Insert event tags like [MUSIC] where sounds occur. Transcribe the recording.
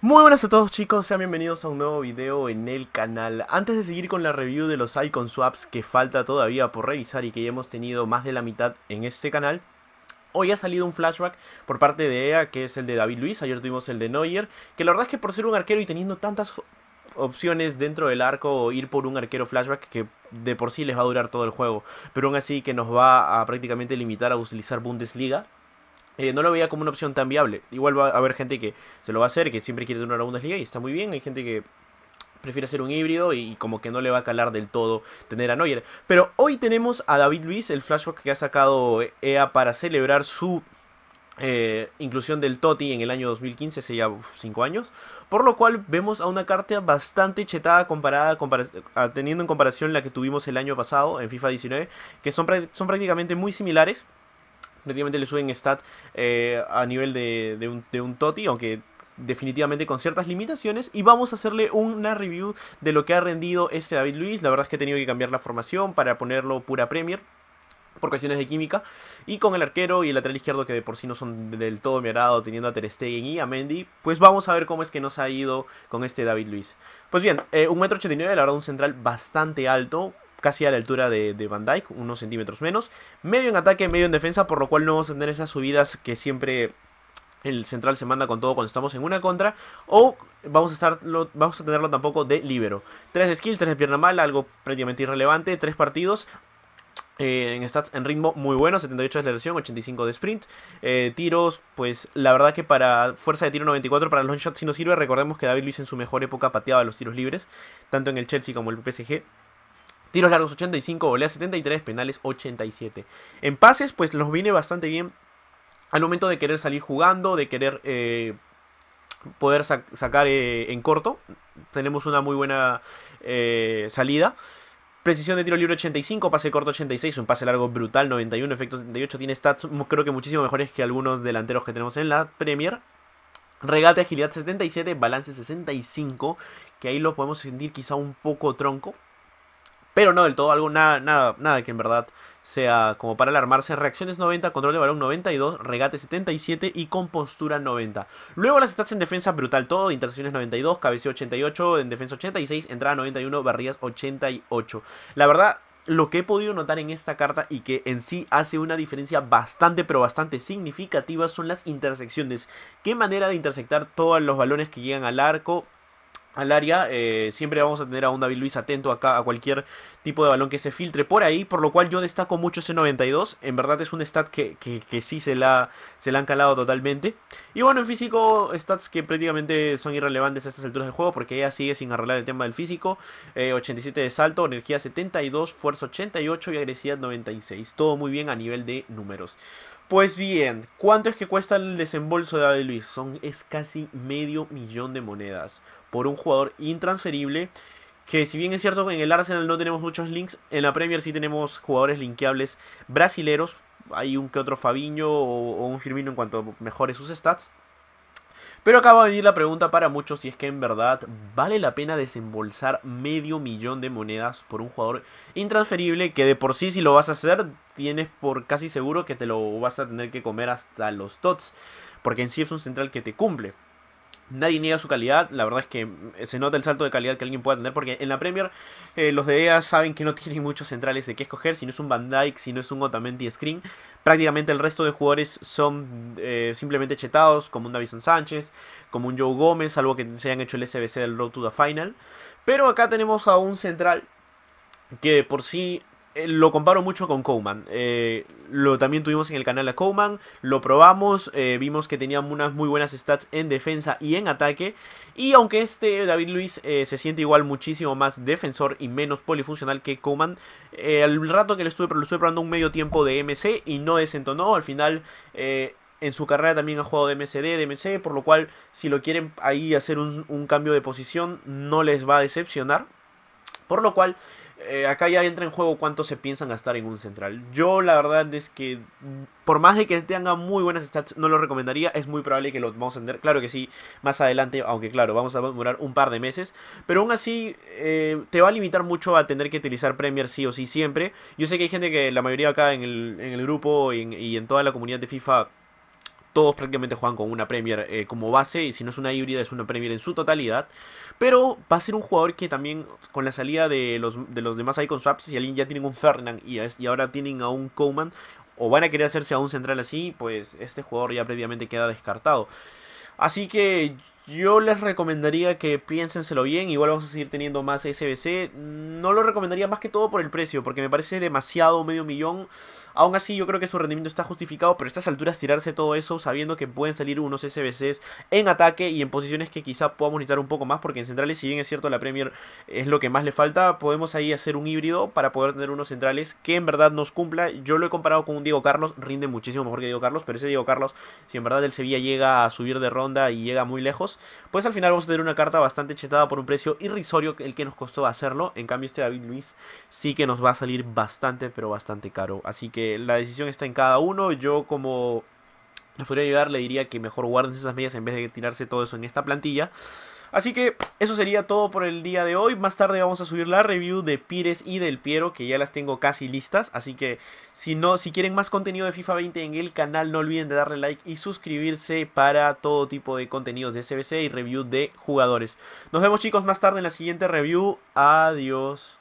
Muy buenas a todos chicos, sean bienvenidos a un nuevo video en el canal. Antes de seguir con la review de los icon swaps que falta todavía por revisar y que ya hemos tenido más de la mitad en este canal, Hoy ha salido un flashback por parte de EA, que es el de David Luis, ayer tuvimos el de Neuer, que la verdad es que por ser un arquero y teniendo tantas opciones dentro del arco o ir por un arquero flashback que de por sí les va a durar todo el juego, pero aún así que nos va a prácticamente limitar a utilizar Bundesliga, eh, no lo veía como una opción tan viable. Igual va a haber gente que se lo va a hacer, que siempre quiere tener una liga y está muy bien. Hay gente que prefiere hacer un híbrido y, como que no le va a calar del todo tener a Neuer. Pero hoy tenemos a David Luis, el flashback que ha sacado EA para celebrar su eh, inclusión del Toti en el año 2015, hace ya 5 años. Por lo cual vemos a una carta bastante chetada comparada, teniendo en comparación la que tuvimos el año pasado en FIFA 19, que son, son prácticamente muy similares. Prácticamente le suben stat eh, a nivel de, un, de Toti, aunque definitivamente con ciertas limitaciones y vamos a hacerle una review de lo que ha rendido este David Luis. La verdad es que he tenido que cambiar la formación para ponerlo pura Premier por cuestiones de química y con el arquero y el lateral izquierdo que de por sí no son del todo mi teniendo a Ter Stegen y a Mendy, pues vamos a ver cómo es que nos ha ido con este David Luis. Pues bien, eh, 1,89m, la verdad un central bastante alto, casi a la altura de, Van Dijk, unos centímetros menos. Medio en ataque, medio en defensa, por lo cual no vamos a tener esas subidas que siempre el central se manda con todo cuando estamos en una contra. O vamos a, vamos a tenerlo tampoco de libero. 3 de skill, 3 de pierna mala, algo prácticamente irrelevante. 3 partidos, eh, en stats en ritmo muy bueno, 78 de aceleración, 85 de sprint. Eh, tiros, pues la verdad que para fuerza de tiro 94 para los long shot si nos sirve. Recordemos que David Luis en su mejor época pateaba los tiros libres, tanto en el Chelsea como el PSG. Tiros largos 85, volea 73, penales 87. En pases, pues nos viene bastante bien al momento de querer salir jugando, de querer eh, poder sacar eh, en corto. Tenemos una muy buena eh, salida. Precisión de tiro libre 85, pase corto 86, un pase largo brutal 91, efecto 78. Tiene stats creo que muchísimo mejores que algunos delanteros que tenemos en la Premier. Regate, agilidad 77, balance 65, que ahí lo podemos sentir quizá un poco tronco, pero no del todo, algo nada, nada, que en verdad sea como para alarmarse. Reacciones 90, control de balón 92, regate 77 y compostura 90. Luego las stats en defensa brutal todo, Intersecciones 92, cabeceo 88, en defensa 86, entrada 91, barrías 88. La verdad, lo que he podido notar en esta carta y que en sí hace una diferencia bastante pero bastante significativa son las intersecciones. Qué manera de interceptar todos los balones que llegan al arco al área. Eh, siempre vamos a tener a un David Luis atento acá a cualquier tipo de balón que se filtre por ahí, por lo cual yo destaco mucho ese 92. En verdad es un stat que, sí se la, se la han calado totalmente. Y bueno, en físico, stats que prácticamente son irrelevantes a estas alturas del juego, porque ella sigue sin arreglar el tema del físico. 87 eh, de salto, energía 72, fuerza 88 y agresividad 96. Todo muy bien a nivel de números. Pues bien, ¿cuánto es que cuesta el desembolso de David Luis? es casi medio millón de monedas por un jugador intransferible. Que si bien es cierto que en el Arsenal no tenemos muchos links, en la Premier sí tenemos jugadores linkeables brasileros. Hay un que otro Fabiño o, un Firmino en cuanto mejore sus stats. Pero acaba de venir la pregunta para muchos si es que en verdad vale la pena desembolsar medio millón de monedas por un jugador intransferible que de por sí si lo vas a hacer tienes por casi seguro que te lo vas a tener que comer hasta los tots. Porque en sí es un central que te cumple. Nadie niega su calidad, la verdad es que mm, se nota el salto de calidad que alguien puede tener, porque en la Premier eh, los de EA saben que no [LAUGHS] tienen muchos centrales de qué escoger, si no es un Van si no es un Otamendi Screen, prácticamente el resto de jugadores son eh, simplemente chetados, como un Davison Sánchez, como un Joe Gómez, algo que se hayan hecho el SBC del Road to the Final. Pero acá tenemos a un central que por sí eh, lo comparo mucho con Coleman. Eh, lo también tuvimos en el canal a Coleman, lo probamos, eh, vimos que tenía unas muy buenas stats en defensa y en ataque. Y aunque este David Luis se siente igual muchísimo más defensor y menos polifuncional que Coleman, al rato que le estuve, probando un medio tiempo de MC y no desentonó. Al final en su carrera también ha jugado de MCD, de MC, por lo cual si lo quieren ahí hacer un cambio de posición no les va a decepcionar. Por lo cual, eh, acá ya entra en juego cuánto se piensan gastar en un central. Yo la verdad es que mm, por más de que tenga muy buenas stats, no lo recomendaría. Es muy probable que lo vamos a tener. Claro que sí, más adelante, aunque claro, vamos a demorar un par de meses. Pero aún así, eh, te va a limitar mucho a tener que utilizar Premier sí o sí siempre. Yo sé que hay gente que la mayoría acá en el, grupo y en toda la comunidad de FIFA todos prácticamente juegan con una Premier eh, como base, y si no es una híbrida, es una Premier en su totalidad. Pero va a ser un jugador que también, con la salida de los, de los demás Icon Swaps, y alguien ya tiene un Fernand y, ahora tienen a un Coman o van a querer hacerse a un central así, pues este jugador ya previamente queda descartado. Así que yo les recomendaría que piénsenselo bien, igual vamos a seguir teniendo más SBC. No lo recomendaría más que todo por el precio, porque me parece demasiado medio millón. Aún así yo creo que su rendimiento está justificado, pero a estas alturas tirarse todo eso sabiendo que pueden salir unos SBCs en ataque y en posiciones que quizá podamos necesitar un poco más, porque en centrales, si bien es cierto la Premier es lo que más le falta, podemos ahí hacer un híbrido para poder tener unos centrales que en verdad nos cumpla. Yo lo he comparado con un Diego Carlos, rinde muchísimo mejor que Diego Carlos, pero ese Diego Carlos, si en verdad el Sevilla llega a subir de ronda y llega muy lejos, pues al final vamos a tener una carta bastante chetada por un precio irrisorio el que nos costó hacerlo. En cambio este David Luis sí que nos va a salir bastante, pero bastante caro. Así que la decisión está en cada uno. Yo como les podría ayudar, le diría que mejor guarden esas medias en vez de tirarse todo eso en esta plantilla. Así que eso sería todo por el día de hoy. Más tarde vamos a subir la review de Pires y del Piero, que ya las tengo casi listas. Así que si, no, si quieren más contenido de FIFA 20 en el canal, no olviden de darle like y suscribirse para todo tipo de contenidos de CBC y review de jugadores. Nos vemos chicos más tarde en la siguiente review. Adiós.